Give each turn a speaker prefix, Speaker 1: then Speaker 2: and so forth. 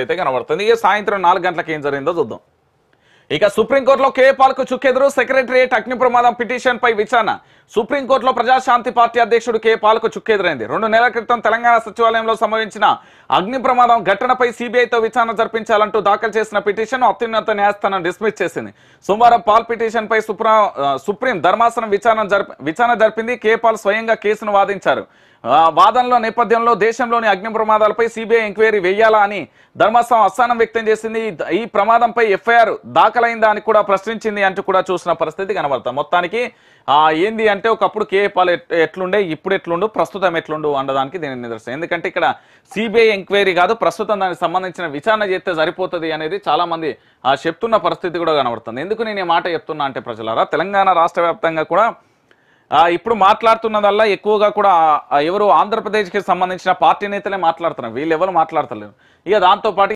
Speaker 1: అయితే కనబడుతుంది ఇక సాయంత్రం నాలుగు గంటలకు ఏం జరిగిందో చూద్దాం ఇక సుప్రీంకోర్టులో కు చుక్కెదురు సెక్రటరియట్ అగ్ని ప్రమాదం పిటిషన్ పై విచారణ సుప్రీంకోర్టులో ప్రజాశాంతి పార్టీ అధ్యక్షుడు కు చుక్కెదురైంది రెండు నెలల క్రితం తెలంగాణ సచివాలయంలో సంభవించిన అగ్ని ప్రమాదం ఘటనపై సిబిఐతో విచారణ జరిపించాలంటూ దాఖలు చేసిన పిటిషన్ అత్యున్నత న్యాయస్థానం డిస్మిస్ చేసింది సోమవారం పాల్ పిటిషన్ పై సుప్రీం ధర్మాసనం విచారణ జరిపి విచారణ జరిపింది పాల్ స్వయంగా కేసును వాదించారు వాదనల నేపథ్యంలో దేశంలోని అగ్ని ప్రమాదాలపై సిబిఐ ఎంక్వైరీ వేయాలా అని ధర్మాసనం అస్థానం వ్యక్తం చేసింది ఈ ప్రమాదంపై ఎఫ్ఐఆర్ దాఖలైందా అని కూడా ప్రశ్నించింది అంటూ కూడా చూసిన పరిస్థితి కనబడతాం మొత్తానికి ఏంది అంటే ఒకప్పుడు కేఏ పాల్ ఎట్లుండే ఇప్పుడు ఎట్లుండు ప్రస్తుతం ఎట్లుండు అన్నదానికి దీని నిదర్శనం ఎందుకంటే ఇక్కడ సిబిఐ ఎంక్వైరీ కాదు ప్రస్తుతం దానికి సంబంధించిన విచారణ చేస్తే సరిపోతుంది అనేది చాలామంది చెప్తున్న పరిస్థితి కూడా కనబడుతుంది ఎందుకు నేను ఈ మాట చెప్తున్నా అంటే ప్రజలారా తెలంగాణ రాష్ట్ర కూడా ఇప్పుడు మాట్లాడుతున్నదల్లా ఎక్కువగా కూడా ఎవరు ఆంధ్రప్రదేశ్కి సంబంధించిన పార్టీ నేతలే మాట్లాడుతున్నారు వీళ్ళు ఎవరు మాట్లాడతలేరు ఇక దాంతోపాటు